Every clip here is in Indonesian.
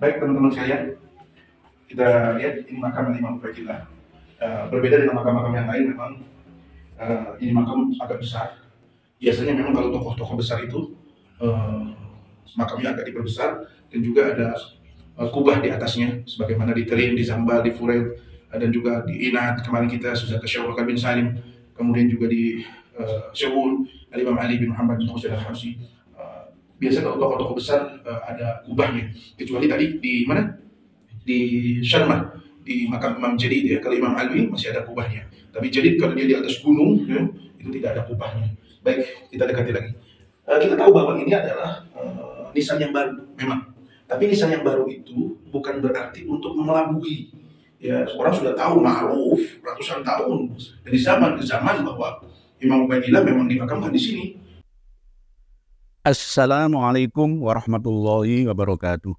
Baik teman-teman sekalian, kita lihat ini makam Imam Ubaidillah. Uh, eh, berbeda dengan makam-makam yang lain memang uh, ini makam agak besar. Biasanya memang kalau tokoh-tokoh besar itu eh, makamnya agak diperbesar dan juga ada kubah di atasnya sebagaimana di Terim, di Zambal, di Furel, dan juga di Inat kemarin kita sudah ke Syawal bin Salim kemudian juga di uh, Syawul al Ali bin Muhammad bin Husain al-Habsi biasanya kalau toko-toko besar uh, ada kubahnya kecuali tadi di mana di Sharma di makam Imam Jadi ya kalau Imam Alwi masih ada kubahnya tapi jadi kalau dia di atas gunung ya, itu tidak ada kubahnya baik kita dekati lagi uh, kita tahu bahwa ini adalah uh, nisan yang baru memang tapi nisan yang baru itu bukan berarti untuk melabui ya orang sudah tahu ma'ruf ratusan tahun dari zaman ke zaman bahwa Imam Ubaidillah memang dimakamkan di sini Assalamualaikum warahmatullahi wabarakatuh.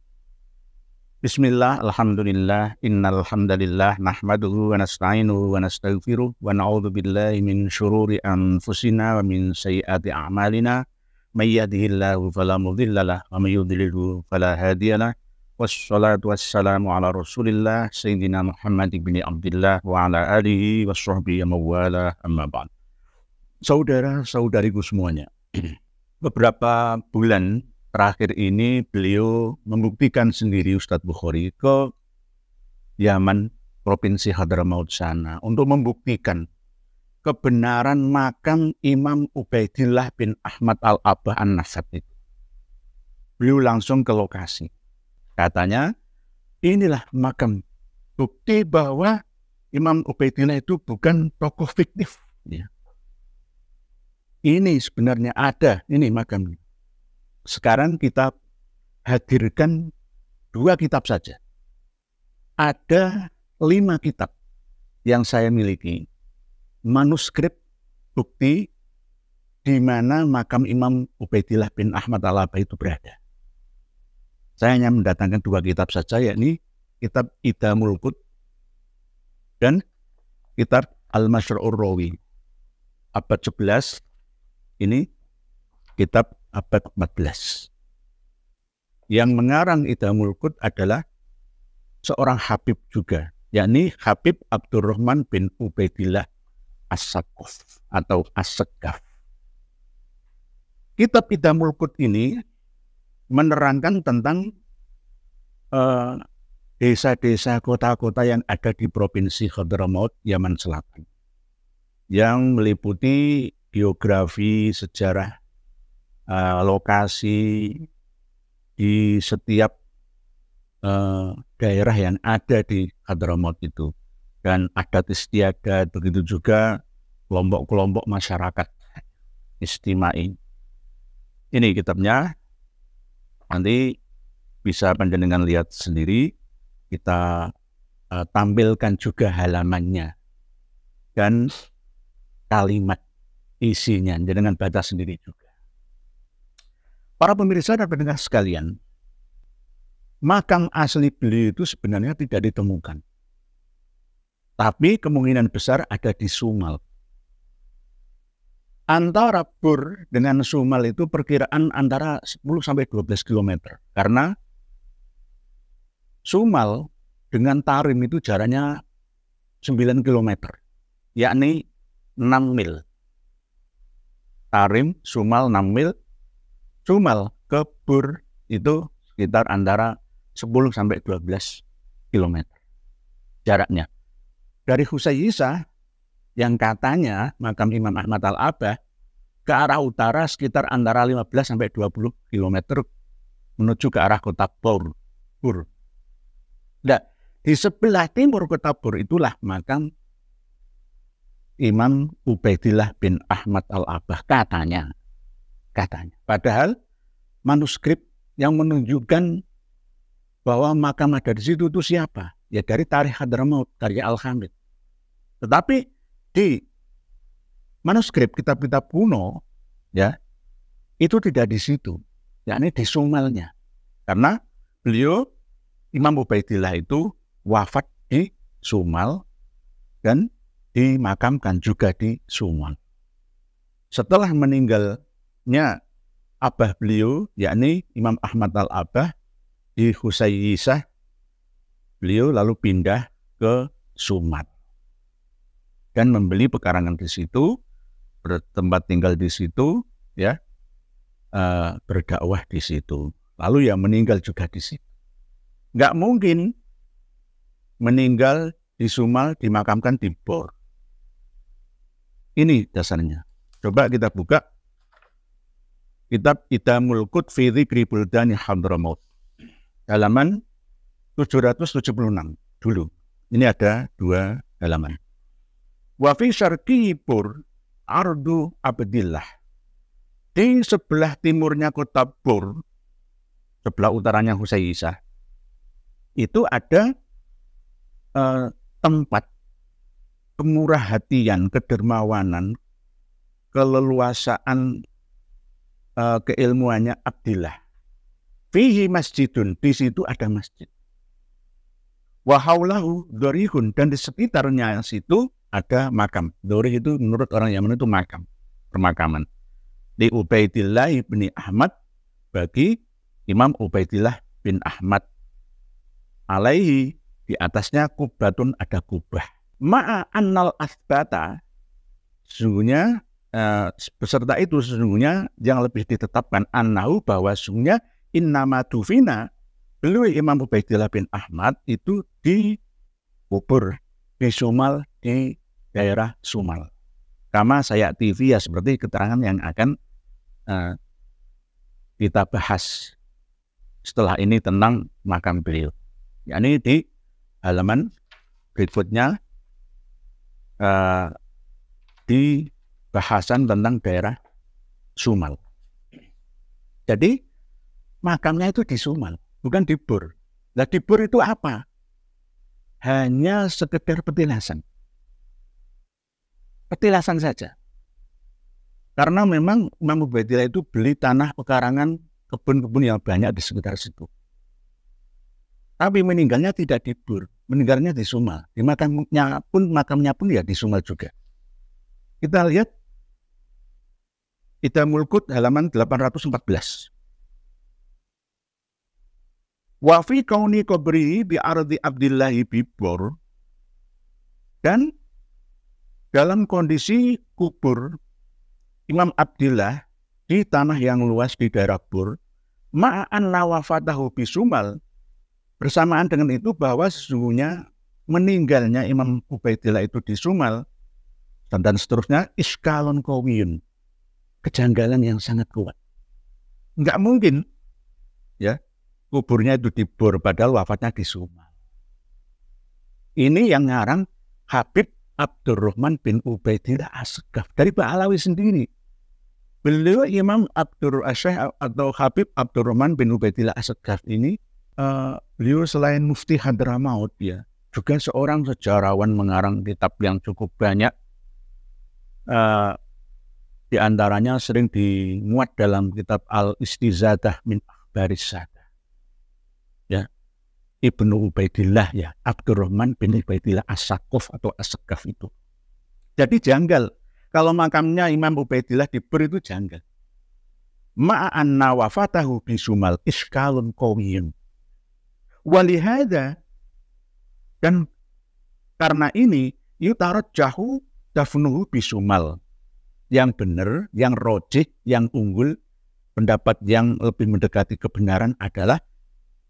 Bismillah, alhamdulillah, innalhamdulillah, nahmaduhu wa nasta'inu wa nasta'ufiru wa na'udhu billahi min syururi anfusina wa min sayyiati a'malina. mayyadihillahu falamudhillalah wa may falahadiyalah Wassalatu wassalamu ala Rasulillah Sayyidina Muhammad ibn Abdullah wa ala alihi wa sahbihi amma ba'd. Saudara-saudariku semuanya. beberapa bulan terakhir ini beliau membuktikan sendiri Ustadz Bukhari ke Yaman, Provinsi Hadramaut sana untuk membuktikan kebenaran makam Imam Ubaidillah bin Ahmad Al-Abah An-Nasab itu. Beliau langsung ke lokasi. Katanya, inilah makam. Bukti bahwa Imam Ubaidillah itu bukan tokoh fiktif. Ya ini sebenarnya ada, ini magam. Sekarang kita hadirkan dua kitab saja. Ada lima kitab yang saya miliki. Manuskrip bukti di mana makam Imam Ubaidillah bin Ahmad al itu berada. Saya hanya mendatangkan dua kitab saja, yakni kitab Ida Mulkut dan kitab al masyur Rawi abad 11 ini kitab abad 14. Yang mengarang Idamul Qud adalah seorang Habib juga, yakni Habib Abdurrahman bin Ubaidillah As-Sakuf atau as Kitab Idamul Qud ini menerangkan tentang eh, desa-desa kota-kota yang ada di Provinsi Hadramaut, Yaman Selatan. Yang meliputi Geografi, sejarah uh, lokasi di setiap uh, daerah yang ada di Hadramaut itu dan adat istiadat begitu juga kelompok-kelompok masyarakat istimai ini kitabnya nanti bisa panjenengan lihat sendiri kita uh, tampilkan juga halamannya dan kalimat isinya dengan baca sendiri juga. Para pemirsa dan pendengar sekalian, makam asli beliau itu sebenarnya tidak ditemukan. Tapi kemungkinan besar ada di Sumal. Antara Bur dengan Sumal itu perkiraan antara 10 sampai 12 km. Karena Sumal dengan Tarim itu jaraknya 9 km, yakni 6 mil. Tarim, Sumal, Namil, Sumal ke Bur itu sekitar antara 10 sampai 12 km jaraknya. Dari Husayisa yang katanya makam Imam Ahmad Al-Abah ke arah utara sekitar antara 15 sampai 20 km menuju ke arah kota Bur. Bur. Nah, di sebelah timur kota Bur itulah makam Imam Ubaidillah bin Ahmad Al-Abah katanya katanya padahal manuskrip yang menunjukkan bahwa makam ada di situ itu siapa ya dari tarikh Hadramaut dari Al-Hamid tetapi di manuskrip kitab-kitab kuno ya itu tidak di situ yakni di Sumalnya karena beliau Imam Ubaidillah itu wafat di Sumal dan dimakamkan juga di Sumon. Setelah meninggalnya abah beliau, yakni Imam Ahmad al-Abah di Husayyisah, beliau lalu pindah ke Sumat dan membeli pekarangan di situ, bertempat tinggal di situ, ya eh, berdakwah di situ. Lalu ya meninggal juga di situ. Nggak mungkin meninggal di Sumal dimakamkan di Bor. Ini dasarnya. Coba kita buka kitab Idamul Qud fi Dzikri Buldani Hadramaut. Halaman 776 dulu. Ini ada dua halaman. Wa fi syarqi ardu Abdillah. Di sebelah timurnya kota Pur, sebelah utaranya Husayisa. itu ada uh, tempat kemurah hatian, kedermawanan, keleluasaan uh, keilmuannya Abdillah. Fihi masjidun, di situ ada masjid. Wahaulahu dorihun, dan di sekitarnya situ ada makam. Dorih itu menurut orang Yaman itu makam, permakaman. Di Ubaidillah bin Ahmad, bagi Imam Ubaidillah bin Ahmad. Alaihi, di atasnya kubatun ada kubah Ma'a annal asbata sesungguhnya eh, beserta itu sesungguhnya yang lebih ditetapkan annahu bahwa sesungguhnya innama dufina beliau Imam Ubaidillah bin Ahmad itu dikubur di Sumal di daerah Sumal. Kama saya TV ya seperti keterangan yang akan eh, kita bahas setelah ini tentang makam beliau. yakni di halaman berikutnya uh, di bahasan tentang daerah Sumal. Jadi makamnya itu di Sumal, bukan di Bur. Nah di Bur itu apa? Hanya sekedar petilasan. Petilasan saja. Karena memang Imam Ubaidillah itu beli tanah pekarangan kebun-kebun yang banyak di sekitar situ. Tapi meninggalnya tidak di Bur, meninggalnya di Sumal. Di makamnya pun makamnya pun ya di Sumal juga. Kita lihat kita Mulkut halaman 814. Wafi kauni kubri bi ardi Abdillahi bibor dan dalam kondisi kubur Imam Abdillah di tanah yang luas di daerah Bur ma'an lawafatahu bisumal Bersamaan dengan itu bahwa sesungguhnya meninggalnya Imam Ubaidillah itu di Sumal dan, dan seterusnya iskalon kawiyun. kejanggalan yang sangat kuat. Enggak mungkin ya kuburnya itu dibor padahal wafatnya di Sumal. Ini yang ngarang Habib Abdurrahman bin Ubaidillah Asgaf dari Ba'alawi sendiri. Beliau Imam Abdur Asyih atau Habib Abdurrahman bin Ubaidillah Asgaf ini uh, selain mufti Hadramaut ya juga seorang sejarawan mengarang kitab yang cukup banyak uh, di antaranya sering dimuat dalam kitab Al Istizadah min Akhbaris Ya. Ibnu Ubaidillah ya, Abdurrahman bin Ubaidillah Asakof atau Asakaf itu. Jadi janggal. Kalau makamnya Imam Ubaidillah di itu janggal. Ma'an nawafatahu bisumal iskalun qawiyun. Walihada dan karena ini yutarot jahu dafnuhu bisumal. Yang benar, yang rojik, yang unggul, pendapat yang lebih mendekati kebenaran adalah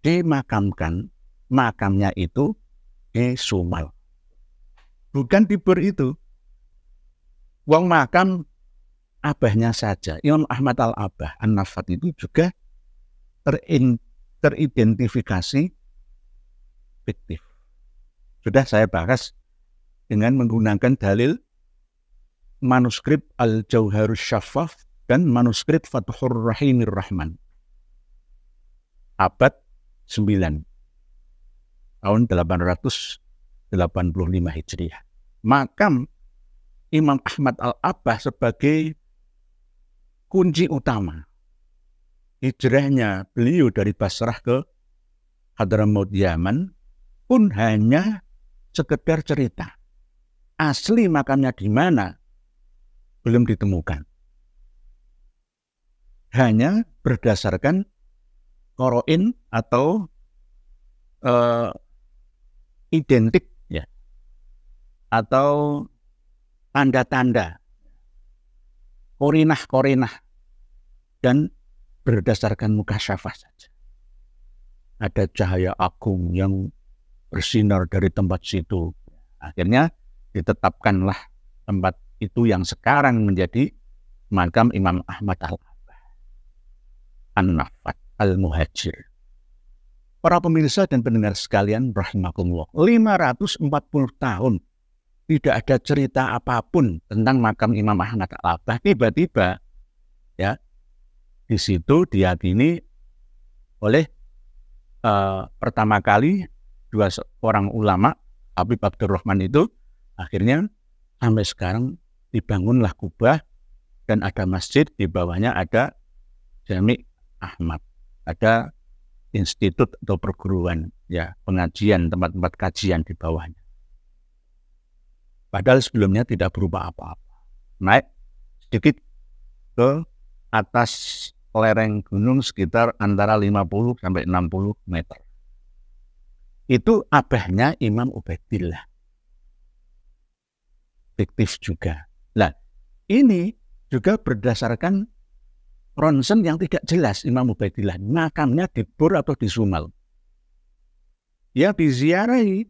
dimakamkan makamnya itu di Sumal. Bukan di itu. Wong makam abahnya saja. Imam Ahmad Al-Abah An-Nafat itu juga terin, teridentifikasi fiktif. Sudah saya bahas dengan menggunakan dalil manuskrip Al-Jauharus Syafaf dan manuskrip Fathur Rahimir Rahman. Abad 9 tahun 885 Hijriah. Makam Imam Ahmad Al-Abbah sebagai kunci utama hijrahnya beliau dari Basrah ke Hadramaut Yaman pun hanya sekedar cerita. Asli makamnya di mana belum ditemukan. Hanya berdasarkan koroin atau uh, identik ya atau tanda-tanda korinah-korinah dan berdasarkan muka syafah saja. Ada cahaya agung yang bersinar dari tempat situ. Akhirnya ditetapkanlah tempat itu yang sekarang menjadi makam Imam Ahmad al An-Nafat Al-Muhajir. Para pemirsa dan pendengar sekalian rahimakumullah, 540 tahun tidak ada cerita apapun tentang makam Imam Ahmad al Tiba-tiba ya di situ diakini oleh uh, pertama kali dua orang ulama Habib Abdurrahman itu akhirnya sampai sekarang dibangunlah kubah dan ada masjid di bawahnya ada Jami Ahmad ada institut atau perguruan ya pengajian tempat-tempat kajian di bawahnya padahal sebelumnya tidak berubah apa-apa naik sedikit ke atas lereng gunung sekitar antara 50 sampai 60 meter itu abahnya Imam Ubaidillah. Fiktif juga. Nah, ini juga berdasarkan ronsen yang tidak jelas Imam Ubaidillah. Makamnya di Bur atau di Sumal. Ya, diziarahi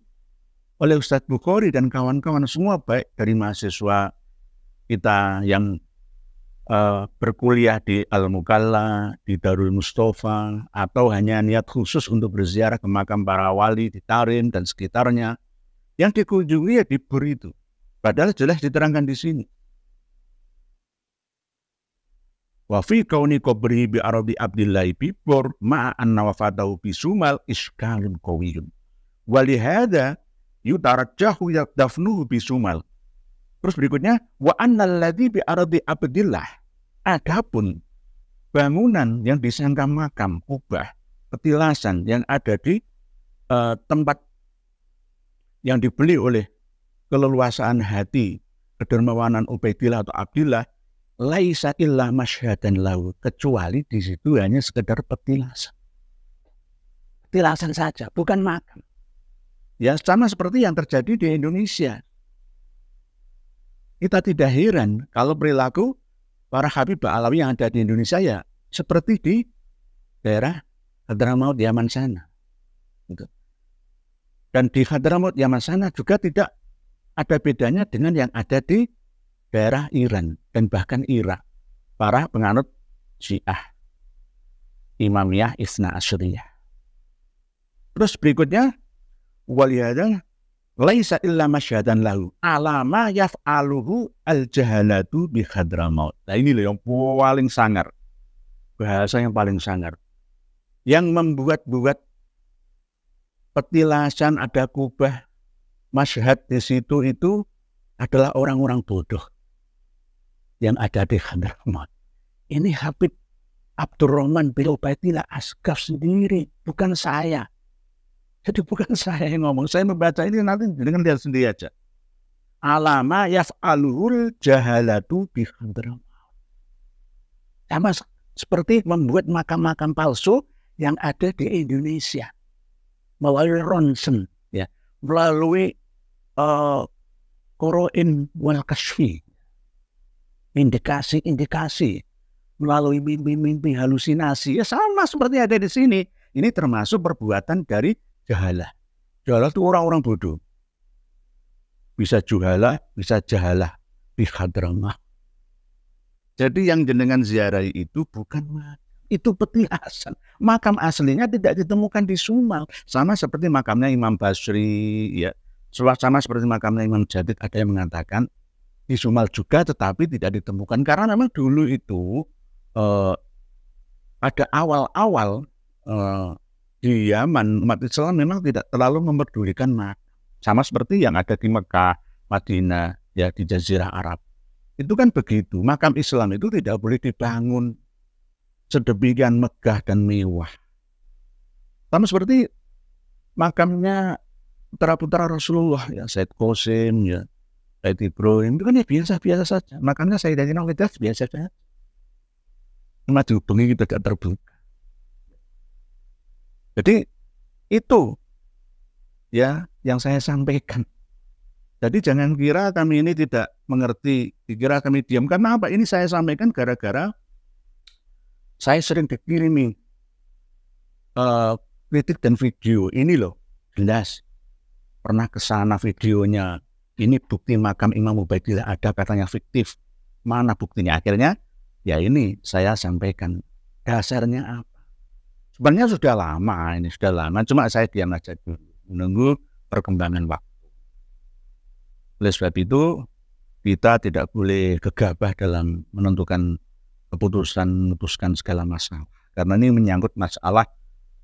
oleh Ustadz Bukhari dan kawan-kawan semua baik dari mahasiswa kita yang uh, berkuliah di Al-Mukalla, di Darul Mustafa, atau hanya niat khusus untuk berziarah ke makam para wali di Tarim dan sekitarnya, yang dikunjungi ya diberi itu. Padahal jelas diterangkan di sini. Wa fi kauni qabrihi bi arabi Abdullah bibur ma'a anna wafatahu bi Sumal iskalun qawiyun. Walihada yutarajjahu dafnu bi Sumal. Terus berikutnya wa an naladi bi arabi Abdillah Adapun bangunan yang disangka makam, ubah petilasan yang ada di eh, tempat yang dibeli oleh keleluasaan hati kedermawanan Ubaidillah atau Abdillah laisa illa masyhadan lahu kecuali di situ hanya sekedar petilasan petilasan saja bukan makam ya sama seperti yang terjadi di Indonesia kita tidak heran kalau perilaku para Habib Alawi yang ada di Indonesia ya seperti di daerah Hadramaut Yaman sana. Gitu. Dan di Hadramaut Yaman sana juga tidak ada bedanya dengan yang ada di daerah Iran dan bahkan Irak. Para penganut Syiah, Imamiyah, Isna Asyriyah. Terus berikutnya, Waliyadah laisa illa masyhadan lahu alama yaf'aluhu al jahalatu bi maut. Nah ini loh yang paling sangar. Bahasa yang paling sangar. Yang membuat-buat petilasan ada kubah masyhad di situ itu adalah orang-orang bodoh yang ada di Hadramaut. Ini Habib Abdurrahman bin Ubaidillah Asgaf sendiri, bukan saya. Jadi bukan saya yang ngomong, saya membaca ini nanti dengan lihat sendiri aja. Alama yaf'alul jahalatu bihadram. Sama ya, seperti membuat makam-makam palsu yang ada di Indonesia. Melalui ronsen, ya. melalui uh, eh, koroin wal kashfi Indikasi-indikasi melalui mimpi-mimpi halusinasi ya sama seperti ada di sini. Ini termasuk perbuatan dari jahalah. Jahalah itu orang-orang bodoh. Bisa juhalah, bisa jahalah. Bihadramah. Jadi yang jenengan ziarahi itu bukan makam. Itu peti asal. Makam aslinya tidak ditemukan di Sumal. Sama seperti makamnya Imam Basri. ya Sama seperti makamnya Imam Jadid. Ada yang mengatakan di Sumal juga tetapi tidak ditemukan. Karena memang dulu itu eh, pada awal-awal eh, di Yaman umat Islam memang tidak terlalu memperdulikan makam. Sama seperti yang ada di Mekah, Madinah, ya di Jazirah Arab. Itu kan begitu. Makam Islam itu tidak boleh dibangun sedemikian megah dan mewah. Sama seperti makamnya putra-putra Rasulullah, ya Said Qasim, ya Said Ibrahim, itu kan ya biasa-biasa saja. Makamnya Sayyidatina Khadijah biasa saja. Cuma dihubungi kita tidak terbuka jadi itu ya yang saya sampaikan. Jadi jangan kira kami ini tidak mengerti, dikira kami diam. Karena apa? Ini saya sampaikan gara-gara saya sering dikirimi uh, kritik dan video. Ini loh, jelas. Pernah ke sana videonya. Ini bukti makam Imam Ubaidillah ada katanya fiktif. Mana buktinya? Akhirnya ya ini saya sampaikan. Dasarnya apa? Sebenarnya sudah lama ini, sudah lama. Cuma saya diam aja dulu, menunggu perkembangan waktu. Oleh sebab itu, kita tidak boleh gegabah dalam menentukan keputusan, memutuskan segala masalah. Karena ini menyangkut masalah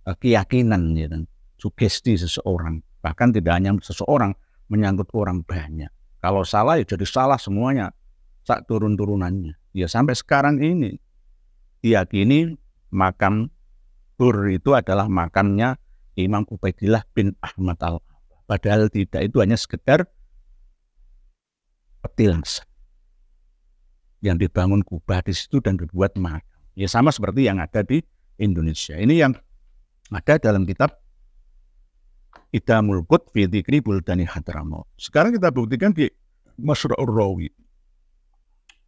eh, keyakinan, ya, dan sugesti seseorang. Bahkan tidak hanya seseorang, menyangkut orang banyak. Kalau salah ya jadi salah semuanya. tak turun-turunannya. Ya sampai sekarang ini diyakini makam bur itu adalah makamnya Imam Ubaidillah bin Ahmad al Padahal tidak itu hanya sekedar petilas yang dibangun kubah di situ dan dibuat makam. Ya sama seperti yang ada di Indonesia. Ini yang ada dalam kitab kita Mulkut Fitikri kribul Buldani Hadramo. Sekarang kita buktikan di Masra'ur Rawi.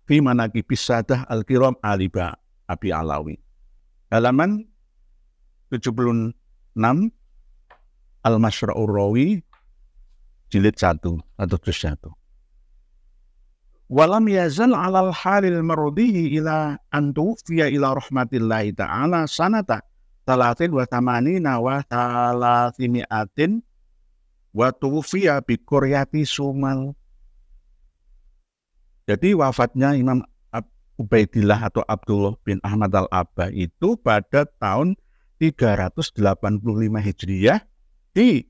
Fi bisadah Sadah Al-Kiram Aliba Abi Alawi. Halaman 76 Al-Masyra'ur Rawi jilid 1 atau juz 1. Walam yazal alal halil marudihi ila antufiya ila rahmatillahi ta'ala sanata talatin wa tamanina wa talatimiatin wa tufiya bi kuryati sumal. Jadi wafatnya Imam Ubaidillah atau Abdullah bin Ahmad al-Abba itu pada tahun 385 Hijriah di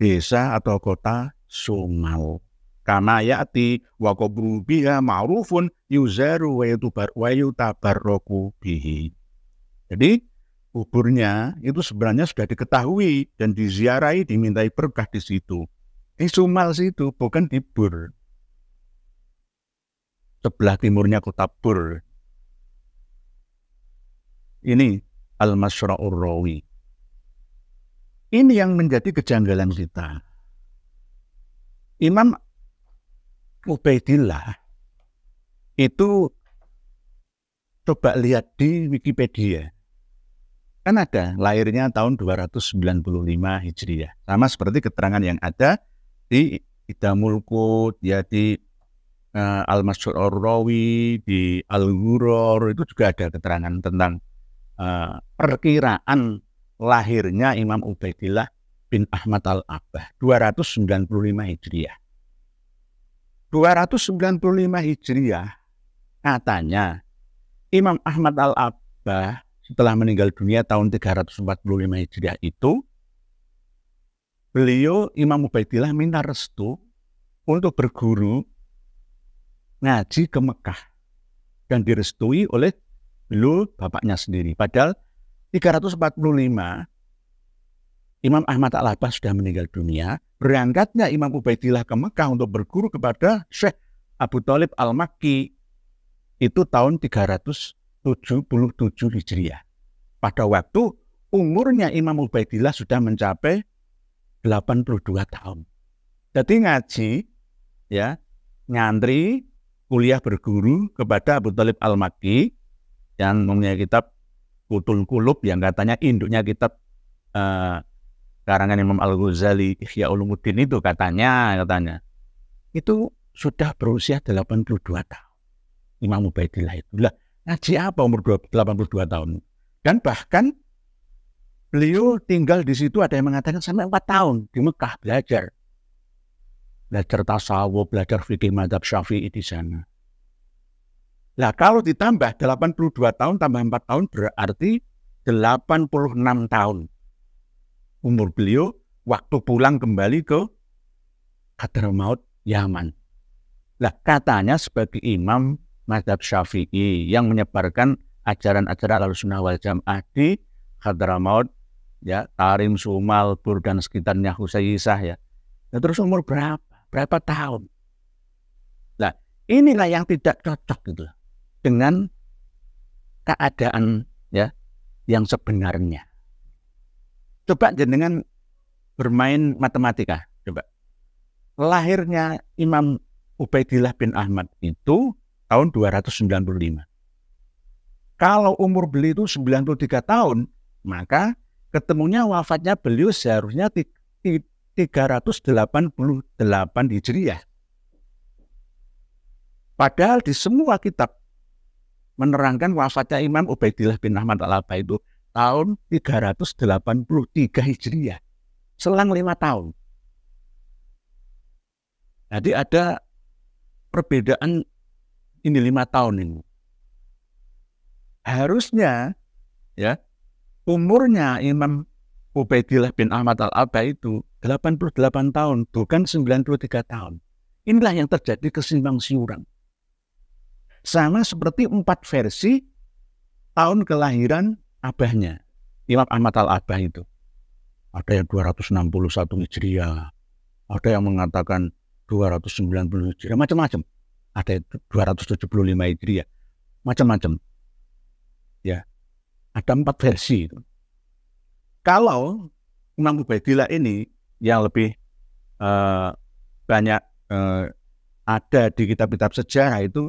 desa atau kota Sumal, Karena yati wakobu biha ma'rufun yuzaru wa yutubar wa roku bihi. Jadi kuburnya itu sebenarnya sudah diketahui dan diziarahi dimintai berkah di situ. Di Sumal situ bukan di Bur. Sebelah timurnya kota Bur. Ini al-masyra'ur rawi. Ini yang menjadi kejanggalan kita. Imam Ubaidillah itu coba lihat di Wikipedia. Kan ada lahirnya tahun 295 Hijriah. Sama seperti keterangan yang ada di Idamul Qud, ya di uh, eh, Al-Masyur Rawi, di Al-Ghurur, itu juga ada keterangan tentang eh, perkiraan lahirnya Imam Ubaidillah bin Ahmad al-Abbah 295 Hijriah. 295 Hijriah katanya Imam Ahmad al-Abbah setelah meninggal dunia tahun 345 Hijriah itu beliau Imam Ubaidillah minta restu untuk berguru ngaji ke Mekah dan direstui oleh beliau bapaknya sendiri. Padahal 345 Imam Ahmad Al-Abbas sudah meninggal dunia. Berangkatnya Imam Ubaidillah ke Mekah untuk berguru kepada Syekh Abu Talib Al-Makki. Itu tahun 377 Hijriah. Pada waktu umurnya Imam Ubaidillah sudah mencapai 82 tahun. Jadi ngaji, ya ngantri, kuliah berguru kepada Abu Talib Al-Makki yang mempunyai kitab Kutul Kulub yang katanya induknya kitab uh, eh, karangan Imam Al Ghazali Ihya Ulumuddin itu katanya katanya itu sudah berusia 82 tahun Imam Ubaidillah itu lah ngaji apa umur 82 tahun dan bahkan beliau tinggal di situ ada yang mengatakan sampai 4 tahun di Mekah belajar belajar tasawuf belajar fikih madhab syafi'i di sana Nah, kalau ditambah 82 tahun tambah 4 tahun berarti 86 tahun umur beliau waktu pulang kembali ke Hadramaut Yaman. Nah, katanya sebagai imam Madhab Syafi'i yang menyebarkan ajaran-ajaran al-sunnah wal jamaah di Hadramaut, ya, Tarim, Sumal, Bur, dan sekitarnya husayisah ya. Nah, terus umur berapa? Berapa tahun? Nah, inilah yang tidak cocok gitu lah dengan keadaan ya yang sebenarnya. Coba jenengan bermain matematika, coba. Lahirnya Imam Ubaidillah bin Ahmad itu tahun 295. Kalau umur beliau itu 93 tahun, maka ketemunya wafatnya beliau seharusnya 388 Hijriah. Padahal di semua kitab menerangkan wafatnya Imam Ubaidillah bin Ahmad al Alba itu tahun 383 Hijriah. Selang lima tahun. Jadi ada perbedaan ini lima tahun ini. Harusnya ya umurnya Imam Ubaidillah bin Ahmad al Alba itu 88 tahun, bukan 93 tahun. Inilah yang terjadi kesimpang siuran. Sama seperti empat versi tahun kelahiran abahnya. Imam Ahmad Al-Abah itu. Ada yang 261 Hijriah, ada yang mengatakan 290 Hijriah, macam-macam. Ada 275 Hijriah, macam-macam. Ya, ada empat versi. Itu. Kalau Imam Ubaidillah ini yang lebih uh, banyak uh, ada di kitab-kitab sejarah itu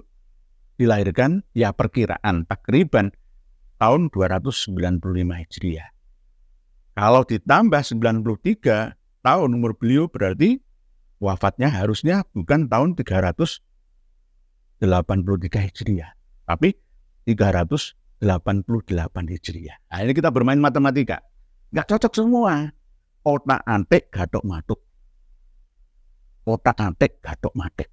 dilahirkan ya perkiraan takriban tahun 295 Hijriah. Kalau ditambah 93 tahun umur beliau berarti wafatnya harusnya bukan tahun 383 Hijriah, tapi 388 Hijriah. Nah, ini kita bermain matematika. Nggak cocok semua. Otak antik, gadok matuk. Otak antik, gadok matuk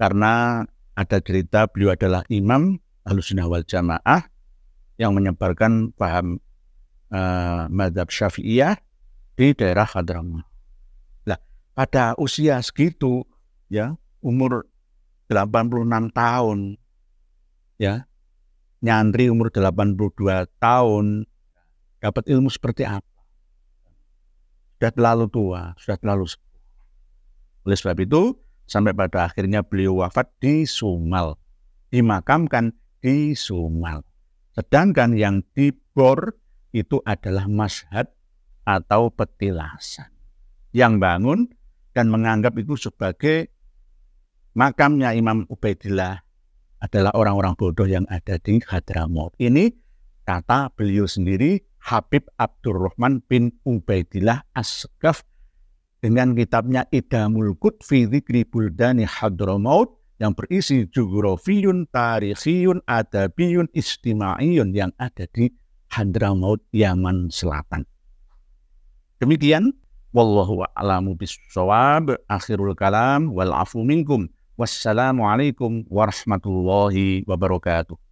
karena ada cerita beliau adalah imam Ahlussunnah wal Jamaah yang menyebarkan paham uh, madhab Syafi'iyah di daerah Hadramaut. Nah, pada usia segitu ya, umur 86 tahun ya, nyantri umur 82 tahun dapat ilmu seperti apa? Sudah terlalu tua, sudah terlalu sepuh. Oleh sebab itu, sampai pada akhirnya beliau wafat di Sumal, dimakamkan di Sumal. Sedangkan yang dibor itu adalah mashad atau petilasan. Yang bangun dan menganggap itu sebagai makamnya Imam Ubaidillah adalah orang-orang bodoh yang ada di Hadramaut. Ini kata beliau sendiri Habib Abdurrahman bin Ubaidillah Asgaf dengan kitabnya Idamul fi Zikri Buldani Hadramaut yang berisi jugrofiyun, tarikhiyun, adabiyun, istima'iyun yang ada di Hadramaut, Yaman Selatan. Demikian, Wallahu a'lamu bisawab, akhirul kalam, wal afu minkum. Wassalamualaikum warahmatullahi wabarakatuh.